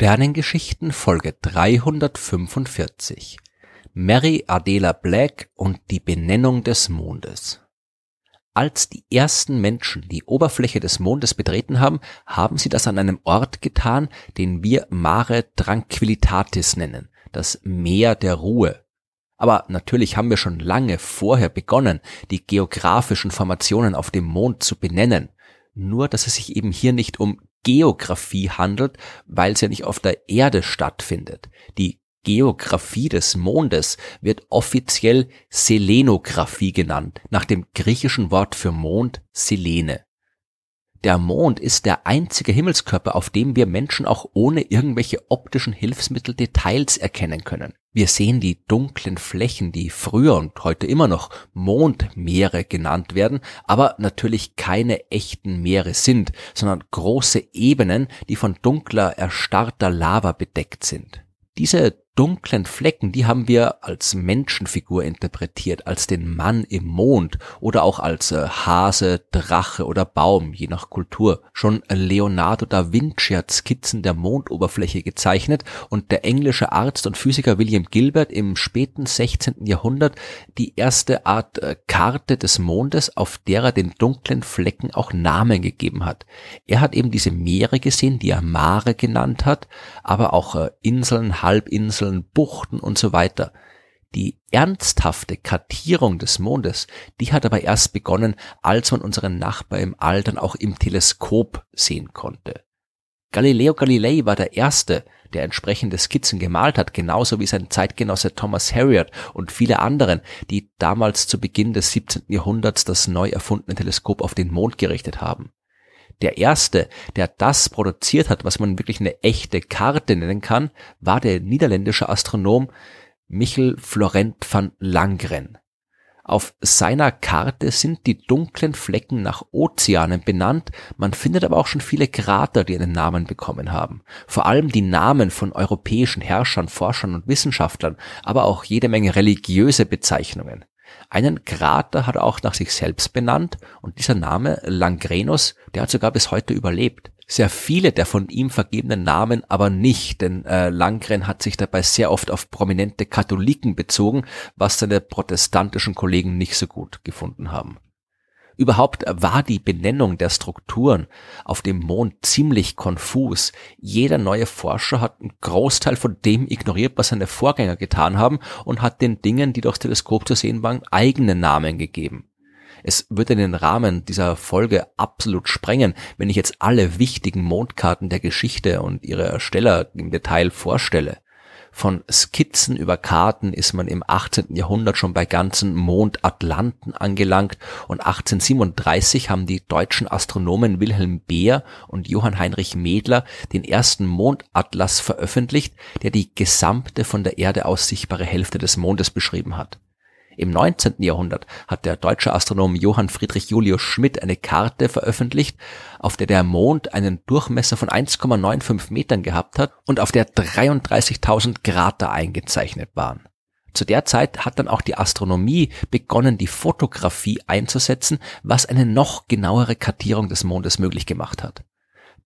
Sternengeschichten Folge 345 Mary Adela Black und die Benennung des Mondes Als die ersten Menschen die Oberfläche des Mondes betreten haben, haben sie das an einem Ort getan, den wir Mare Tranquillitatis nennen, das Meer der Ruhe. Aber natürlich haben wir schon lange vorher begonnen, die geografischen Formationen auf dem Mond zu benennen nur dass es sich eben hier nicht um Geografie handelt, weil sie ja nicht auf der Erde stattfindet. Die Geografie des Mondes wird offiziell Selenographie genannt, nach dem griechischen Wort für Mond Selene. Der Mond ist der einzige Himmelskörper, auf dem wir Menschen auch ohne irgendwelche optischen Hilfsmittel Details erkennen können. Wir sehen die dunklen Flächen, die früher und heute immer noch Mondmeere genannt werden, aber natürlich keine echten Meere sind, sondern große Ebenen, die von dunkler, erstarrter Lava bedeckt sind. Diese dunklen Flecken, die haben wir als Menschenfigur interpretiert, als den Mann im Mond oder auch als äh, Hase, Drache oder Baum, je nach Kultur. Schon Leonardo da Vinci hat Skizzen der Mondoberfläche gezeichnet und der englische Arzt und Physiker William Gilbert im späten 16. Jahrhundert die erste Art äh, Karte des Mondes, auf der er den dunklen Flecken auch Namen gegeben hat. Er hat eben diese Meere gesehen, die er Mare genannt hat, aber auch äh, Inseln, Halbinseln, Inseln, Buchten und so weiter. Die ernsthafte Kartierung des Mondes, die hat aber erst begonnen, als man unseren Nachbar im All dann auch im Teleskop sehen konnte. Galileo Galilei war der Erste, der entsprechende Skizzen gemalt hat, genauso wie sein Zeitgenosse Thomas Harriot und viele anderen, die damals zu Beginn des 17. Jahrhunderts das neu erfundene Teleskop auf den Mond gerichtet haben. Der erste, der das produziert hat, was man wirklich eine echte Karte nennen kann, war der niederländische Astronom Michel Florent van Langren. Auf seiner Karte sind die dunklen Flecken nach Ozeanen benannt, man findet aber auch schon viele Krater, die einen Namen bekommen haben. Vor allem die Namen von europäischen Herrschern, Forschern und Wissenschaftlern, aber auch jede Menge religiöse Bezeichnungen. Einen Krater hat er auch nach sich selbst benannt und dieser Name Langrenus, der hat sogar bis heute überlebt. Sehr viele der von ihm vergebenen Namen aber nicht, denn äh, Langren hat sich dabei sehr oft auf prominente Katholiken bezogen, was seine protestantischen Kollegen nicht so gut gefunden haben. Überhaupt war die Benennung der Strukturen auf dem Mond ziemlich konfus. Jeder neue Forscher hat einen Großteil von dem ignoriert, was seine Vorgänger getan haben und hat den Dingen, die durchs Teleskop zu sehen waren, eigene Namen gegeben. Es würde den Rahmen dieser Folge absolut sprengen, wenn ich jetzt alle wichtigen Mondkarten der Geschichte und ihre Ersteller im Detail vorstelle. Von Skizzen über Karten ist man im 18. Jahrhundert schon bei ganzen Mondatlanten angelangt und 1837 haben die deutschen Astronomen Wilhelm Beer und Johann Heinrich Medler den ersten Mondatlas veröffentlicht, der die gesamte von der Erde aus sichtbare Hälfte des Mondes beschrieben hat. Im 19. Jahrhundert hat der deutsche Astronom Johann Friedrich Julius Schmidt eine Karte veröffentlicht, auf der der Mond einen Durchmesser von 1,95 Metern gehabt hat und auf der 33.000 Krater eingezeichnet waren. Zu der Zeit hat dann auch die Astronomie begonnen, die Fotografie einzusetzen, was eine noch genauere Kartierung des Mondes möglich gemacht hat.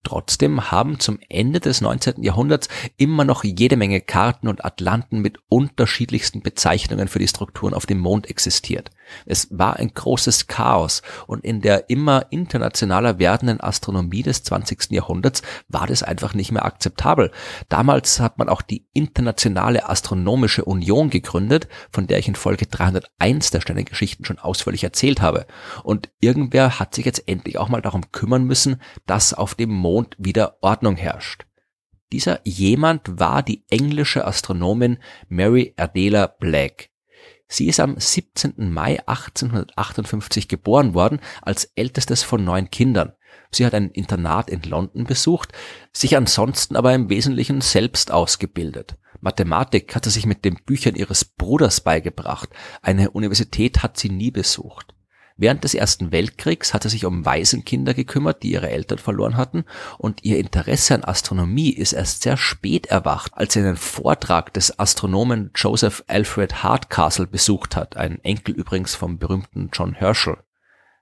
Trotzdem haben zum Ende des 19. Jahrhunderts immer noch jede Menge Karten und Atlanten mit unterschiedlichsten Bezeichnungen für die Strukturen auf dem Mond existiert. Es war ein großes Chaos und in der immer internationaler werdenden Astronomie des 20. Jahrhunderts war das einfach nicht mehr akzeptabel. Damals hat man auch die Internationale Astronomische Union gegründet, von der ich in Folge 301 der Sternengeschichten schon ausführlich erzählt habe. Und irgendwer hat sich jetzt endlich auch mal darum kümmern müssen, dass auf dem Mond Mond wieder Ordnung herrscht. Dieser jemand war die englische Astronomin Mary Adela Black. Sie ist am 17. Mai 1858 geboren worden, als ältestes von neun Kindern. Sie hat ein Internat in London besucht, sich ansonsten aber im Wesentlichen selbst ausgebildet. Mathematik hat sie sich mit den Büchern ihres Bruders beigebracht, eine Universität hat sie nie besucht. Während des Ersten Weltkriegs hat er sich um Waisenkinder gekümmert, die ihre Eltern verloren hatten, und ihr Interesse an Astronomie ist erst sehr spät erwacht, als er einen Vortrag des Astronomen Joseph Alfred Hardcastle besucht hat, ein Enkel übrigens vom berühmten John Herschel.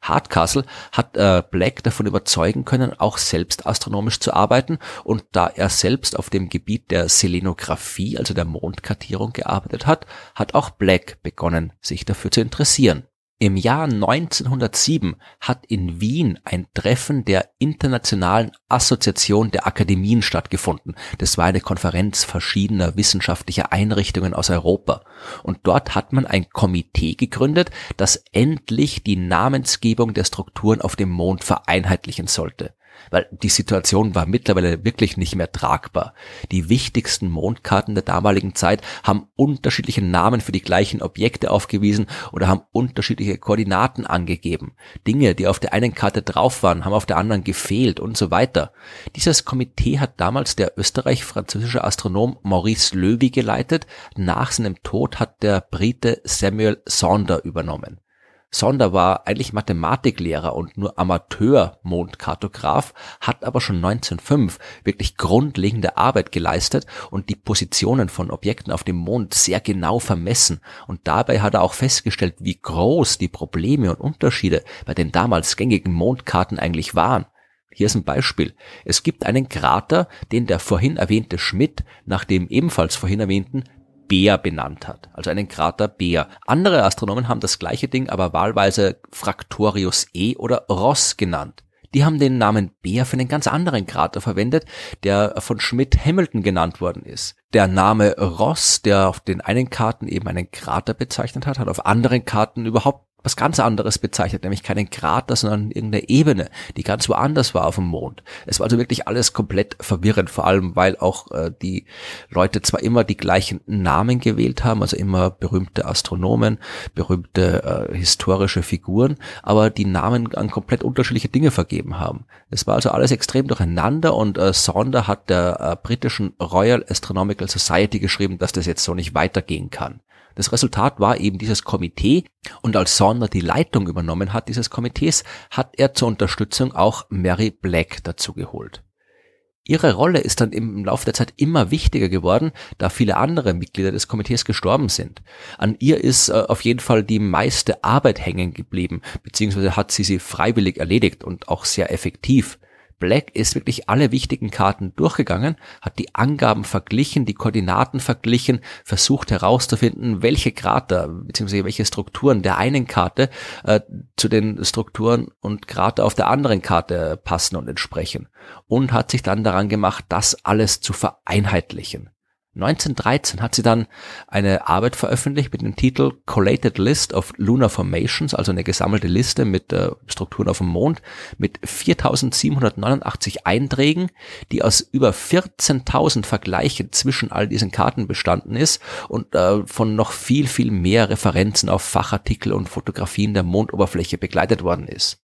Hardcastle hat äh, Black davon überzeugen können, auch selbst astronomisch zu arbeiten und da er selbst auf dem Gebiet der Selenographie, also der Mondkartierung gearbeitet hat, hat auch Black begonnen, sich dafür zu interessieren. Im Jahr 1907 hat in Wien ein Treffen der Internationalen Assoziation der Akademien stattgefunden. Das war eine Konferenz verschiedener wissenschaftlicher Einrichtungen aus Europa. Und dort hat man ein Komitee gegründet, das endlich die Namensgebung der Strukturen auf dem Mond vereinheitlichen sollte. Weil die Situation war mittlerweile wirklich nicht mehr tragbar. Die wichtigsten Mondkarten der damaligen Zeit haben unterschiedliche Namen für die gleichen Objekte aufgewiesen oder haben unterschiedliche Koordinaten angegeben. Dinge, die auf der einen Karte drauf waren, haben auf der anderen gefehlt und so weiter. Dieses Komitee hat damals der österreich-französische Astronom Maurice Löwy geleitet. Nach seinem Tod hat der Brite Samuel Sonder übernommen. Sonder war eigentlich Mathematiklehrer und nur Amateur-Mondkartograf, hat aber schon 1905 wirklich grundlegende Arbeit geleistet und die Positionen von Objekten auf dem Mond sehr genau vermessen. Und dabei hat er auch festgestellt, wie groß die Probleme und Unterschiede bei den damals gängigen Mondkarten eigentlich waren. Hier ist ein Beispiel. Es gibt einen Krater, den der vorhin erwähnte Schmidt nach dem ebenfalls vorhin erwähnten Bär benannt hat, also einen Krater Bär. Andere Astronomen haben das gleiche Ding aber wahlweise Fraktorius E oder Ross genannt. Die haben den Namen Bär für einen ganz anderen Krater verwendet, der von Schmidt Hamilton genannt worden ist. Der Name Ross, der auf den einen Karten eben einen Krater bezeichnet hat, hat auf anderen Karten überhaupt was ganz anderes bezeichnet, nämlich keinen Krater, sondern irgendeine Ebene, die ganz woanders war auf dem Mond. Es war also wirklich alles komplett verwirrend, vor allem weil auch äh, die Leute zwar immer die gleichen Namen gewählt haben, also immer berühmte Astronomen, berühmte äh, historische Figuren, aber die Namen an komplett unterschiedliche Dinge vergeben haben. Es war also alles extrem durcheinander und äh, Sonder hat der äh, britischen Royal Astronomical Society geschrieben, dass das jetzt so nicht weitergehen kann. Das Resultat war eben dieses Komitee und als Sonder die Leitung übernommen hat dieses Komitees, hat er zur Unterstützung auch Mary Black dazu geholt. Ihre Rolle ist dann im Laufe der Zeit immer wichtiger geworden, da viele andere Mitglieder des Komitees gestorben sind. An ihr ist äh, auf jeden Fall die meiste Arbeit hängen geblieben, beziehungsweise hat sie sie freiwillig erledigt und auch sehr effektiv. Black ist wirklich alle wichtigen Karten durchgegangen, hat die Angaben verglichen, die Koordinaten verglichen, versucht herauszufinden, welche Krater bzw. welche Strukturen der einen Karte äh, zu den Strukturen und Krater auf der anderen Karte passen und entsprechen. Und hat sich dann daran gemacht, das alles zu vereinheitlichen. 1913 hat sie dann eine Arbeit veröffentlicht mit dem Titel Collated List of Lunar Formations, also eine gesammelte Liste mit äh, Strukturen auf dem Mond, mit 4789 Einträgen, die aus über 14.000 Vergleichen zwischen all diesen Karten bestanden ist und äh, von noch viel, viel mehr Referenzen auf Fachartikel und Fotografien der Mondoberfläche begleitet worden ist.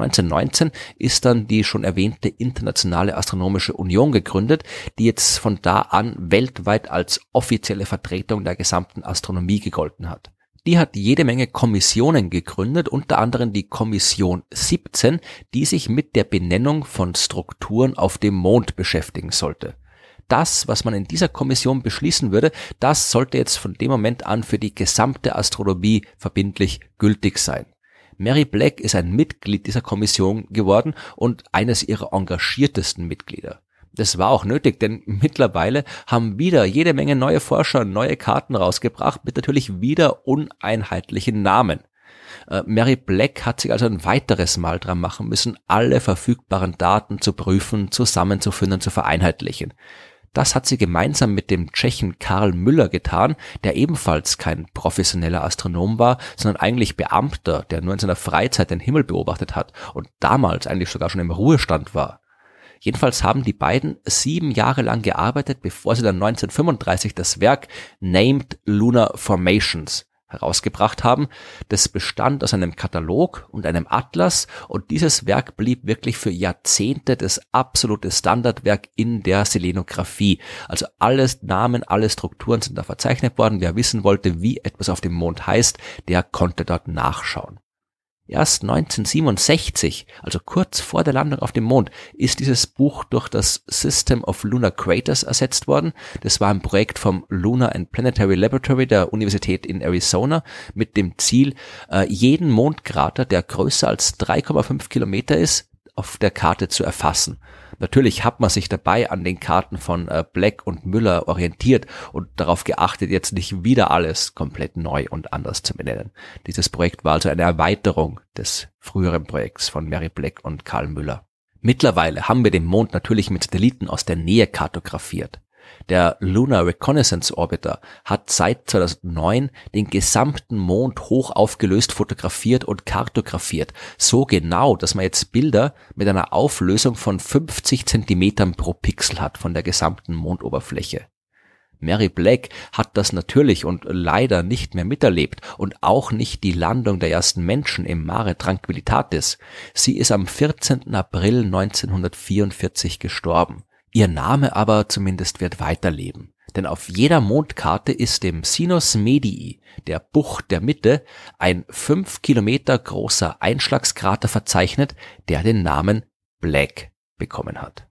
1919 ist dann die schon erwähnte Internationale Astronomische Union gegründet, die jetzt von da an weltweit als offizielle Vertretung der gesamten Astronomie gegolten hat. Die hat jede Menge Kommissionen gegründet, unter anderem die Kommission 17, die sich mit der Benennung von Strukturen auf dem Mond beschäftigen sollte das, was man in dieser Kommission beschließen würde, das sollte jetzt von dem Moment an für die gesamte Astronomie verbindlich gültig sein. Mary Black ist ein Mitglied dieser Kommission geworden und eines ihrer engagiertesten Mitglieder. Das war auch nötig, denn mittlerweile haben wieder jede Menge neue Forscher neue Karten rausgebracht mit natürlich wieder uneinheitlichen Namen. Äh, Mary Black hat sich also ein weiteres Mal dran machen müssen, alle verfügbaren Daten zu prüfen, zusammenzufinden, zu vereinheitlichen. Das hat sie gemeinsam mit dem Tschechen Karl Müller getan, der ebenfalls kein professioneller Astronom war, sondern eigentlich Beamter, der nur in seiner Freizeit den Himmel beobachtet hat und damals eigentlich sogar schon im Ruhestand war. Jedenfalls haben die beiden sieben Jahre lang gearbeitet, bevor sie dann 1935 das Werk Named Lunar Formations herausgebracht haben. Das bestand aus einem Katalog und einem Atlas und dieses Werk blieb wirklich für Jahrzehnte das absolute Standardwerk in der Selenographie. Also alles Namen, alle Strukturen sind da verzeichnet worden. Wer wissen wollte, wie etwas auf dem Mond heißt, der konnte dort nachschauen. Erst 1967, also kurz vor der Landung auf dem Mond, ist dieses Buch durch das System of Lunar Craters ersetzt worden. Das war ein Projekt vom Lunar and Planetary Laboratory der Universität in Arizona mit dem Ziel, äh, jeden Mondkrater, der größer als 3,5 Kilometer ist, auf der Karte zu erfassen. Natürlich hat man sich dabei an den Karten von äh, Black und Müller orientiert und darauf geachtet, jetzt nicht wieder alles komplett neu und anders zu benennen. Dieses Projekt war also eine Erweiterung des früheren Projekts von Mary Black und Karl Müller. Mittlerweile haben wir den Mond natürlich mit Satelliten aus der Nähe kartografiert. Der Lunar Reconnaissance Orbiter hat seit 2009 den gesamten Mond hoch aufgelöst fotografiert und kartografiert. So genau, dass man jetzt Bilder mit einer Auflösung von 50 Zentimetern pro Pixel hat von der gesamten Mondoberfläche. Mary Black hat das natürlich und leider nicht mehr miterlebt und auch nicht die Landung der ersten Menschen im Mare Tranquillitatis. Sie ist am 14. April 1944 gestorben. Ihr Name aber zumindest wird weiterleben, denn auf jeder Mondkarte ist dem Sinus Medii, der Bucht der Mitte, ein fünf Kilometer großer Einschlagskrater verzeichnet, der den Namen Black bekommen hat